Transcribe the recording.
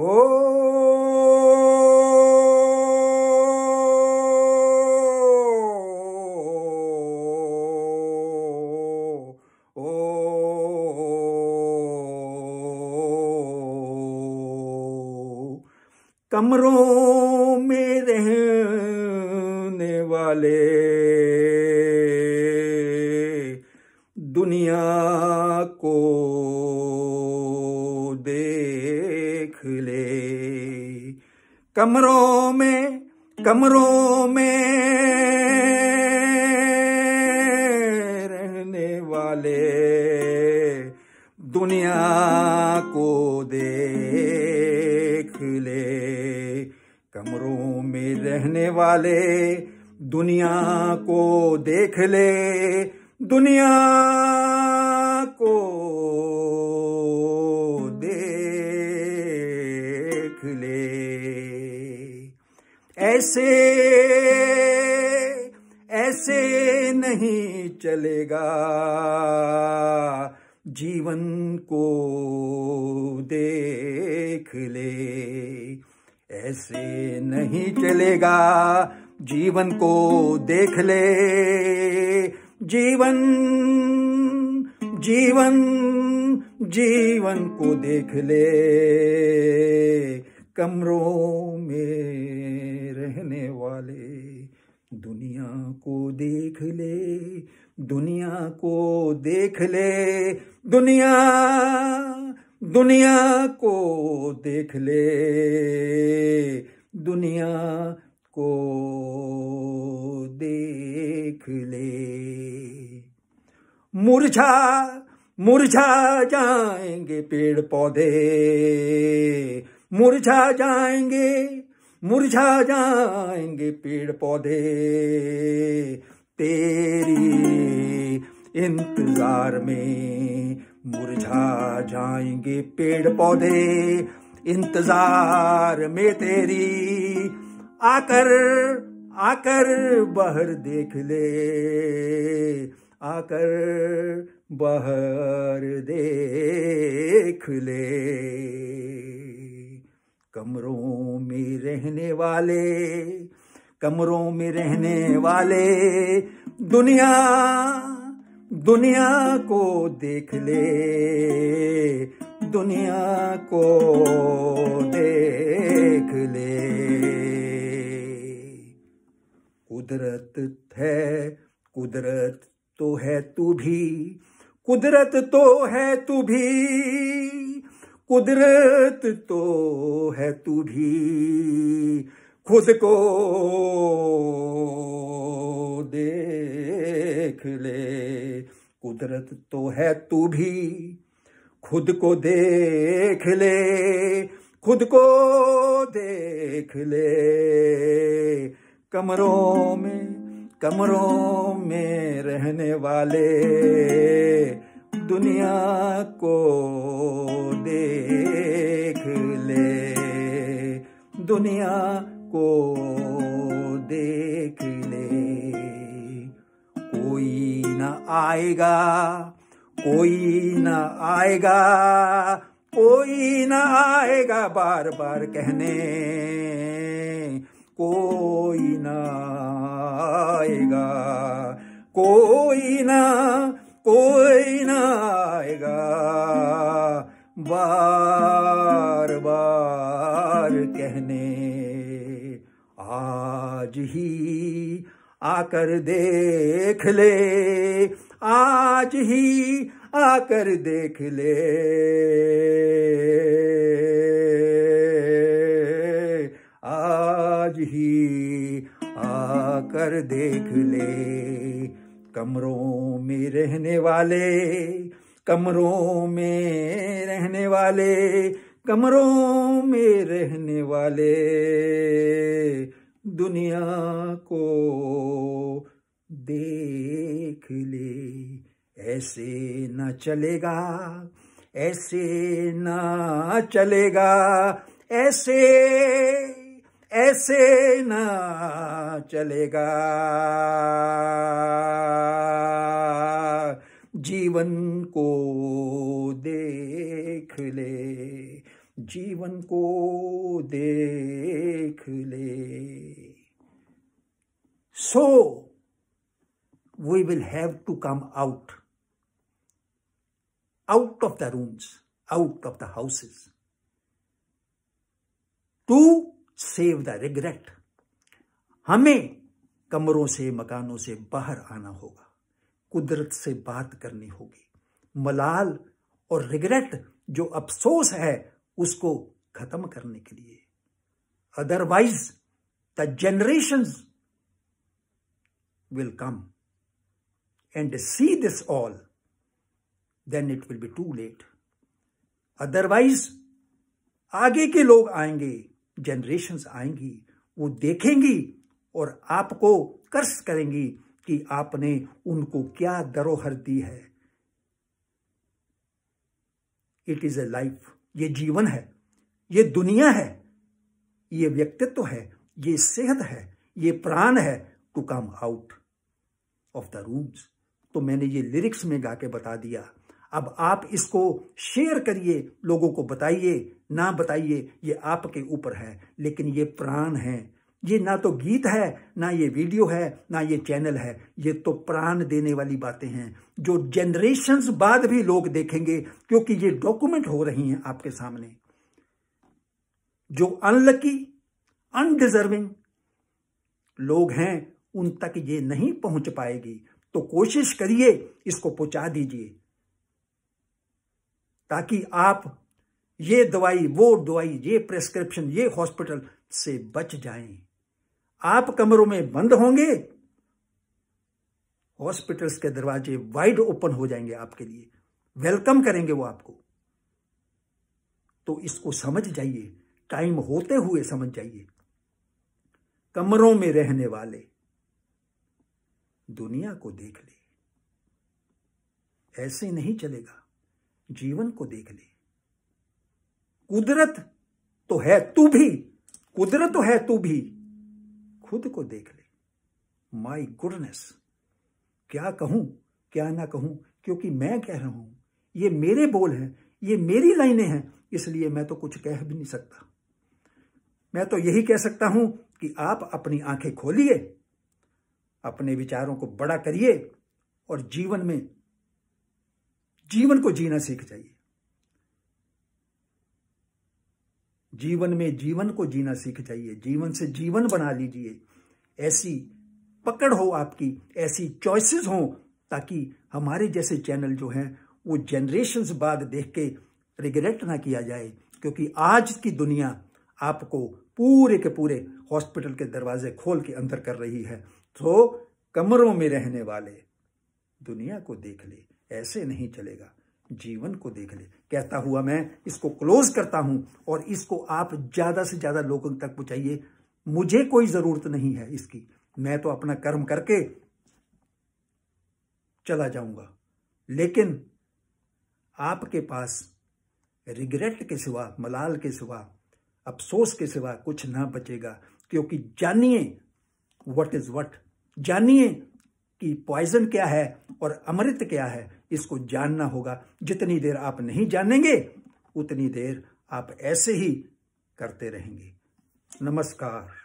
ओ कमरों में रहने वाले दुनिया कमरों में कमरों में रहने वाले दुनिया को देख ले कमरों में रहने वाले दुनिया को देख ले दुनिया ऐसे ऐसे नहीं चलेगा जीवन को देख ले ऐसे नहीं चलेगा जीवन को देख ले जीवन जीवन जीवन को देख ले कमरों में रहने वाले दुनिया को देख ले दुनिया को देख ले दुनिया दुनिया को देख ले दुनिया को देख ले मुरझा मुरझा जाएंगे पेड़ पौधे मुरझा जाएंगे मुरझा जाएंगे पेड़ पौधे तेरी इंतजार में मुरझा जाएंगे पेड़ पौधे इंतजार में तेरी आकर आकर बाहर देख ले आकर बाहर देख ले कमरों में रहने वाले कमरों में रहने वाले दुनिया दुनिया को देख ले दुनिया को देख ले कुदरत है कुदरत तो है तू भी कुदरत तो है तू भी कुदरत तो है तू भी खुद को देख ले कुदरत तो है तू भी खुद को देख ले खुद को देख ले कमरों में कमरों में रहने वाले दुनिया को देख ले दुनिया को देख ले कोई न आएगा कोई न आएगा कोई न आएगा बार बार कहने कोई न आएगा कोई ना कोई बार बार कहने आज ही आकर देख ले आज ही आकर देख ले आज ही आकर देख ले कमरों में रहने वाले कमरों में रहने वाले कमरों में रहने वाले दुनिया को देख ले ऐसे न चलेगा ऐसे ना चलेगा ऐसे ऐसे न चलेगा जीवन को देख ले जीवन को देख ले so we will have to come out out of the rooms out of the houses to save the regret हमें कमरों से मकानों से बाहर आना होगा कुदरत से बात करनी होगी मलाल और रिग्रेट जो अफसोस है उसको खत्म करने के लिए otherwise the generation will come and see this all then it will be too late otherwise आगे के लोग आएंगे जनरेशन आएंगी वो देखेंगी और आपको कर्स करेंगी कि आपने उनको क्या धरोहर दी है इट इज ए लाइफ ये जीवन है ये दुनिया है ये व्यक्तित्व है ये सेहत है ये प्राण है to come out of the rooms तो मैंने ये लिरिक्स में गा के बता दिया अब आप इसको शेयर करिए लोगों को बताइए ना बताइए ये आपके ऊपर है लेकिन ये प्राण है ये ना तो गीत है ना ये वीडियो है ना ये चैनल है ये तो प्राण देने वाली बातें हैं जो जनरेशन बाद भी लोग देखेंगे क्योंकि ये डॉक्यूमेंट हो रही हैं आपके सामने जो अनलकी अनडिजर्विंग लोग हैं उन तक ये नहीं पहुंच पाएगी तो कोशिश करिए इसको पहुंचा दीजिए ताकि आप ये दवाई वो दवाई ये प्रेस्क्रिप्शन ये हॉस्पिटल से बच जाएं आप कमरों में बंद होंगे हॉस्पिटल्स के दरवाजे वाइड ओपन हो जाएंगे आपके लिए वेलकम करेंगे वो आपको तो इसको समझ जाइए टाइम होते हुए समझ जाइए कमरों में रहने वाले दुनिया को देख ले ऐसे नहीं चलेगा जीवन को देख ले कुदरत तो है तू भी कुदरत तो है तू भी खुद को देख ले माई गुडनेस क्या कहूं क्या ना कहूं क्योंकि मैं कह रहा हूं ये मेरे बोल हैं ये मेरी लाइनें हैं इसलिए मैं तो कुछ कह भी नहीं सकता मैं तो यही कह सकता हूं कि आप अपनी आंखें खोलिए अपने विचारों को बड़ा करिए और जीवन में जीवन को जीना सीख जाइए जीवन में जीवन को जीना सीख जाइए जीवन से जीवन बना लीजिए ऐसी पकड़ हो आपकी ऐसी चॉइसेस हो ताकि हमारे जैसे चैनल जो हैं वो जनरेशन बाद देख के रिग्रेट ना किया जाए क्योंकि आज की दुनिया आपको पूरे के पूरे हॉस्पिटल के दरवाजे खोल के अंदर कर रही है तो कमरों में रहने वाले दुनिया को देख ले ऐसे नहीं चलेगा जीवन को देख ले कहता हुआ मैं इसको क्लोज करता हूं और इसको आप ज्यादा से ज्यादा लोगों तक पहुंचाइए मुझे कोई जरूरत नहीं है इसकी मैं तो अपना कर्म करके चला जाऊंगा लेकिन आपके पास रिग्रेट के सिवा मलाल के सिवा अफसोस के सिवा कुछ ना बचेगा क्योंकि जानिए व्हाट इज व्हाट जानिए कि पॉइजन क्या है और अमृत क्या है इसको जानना होगा जितनी देर आप नहीं जानेंगे उतनी देर आप ऐसे ही करते रहेंगे नमस्कार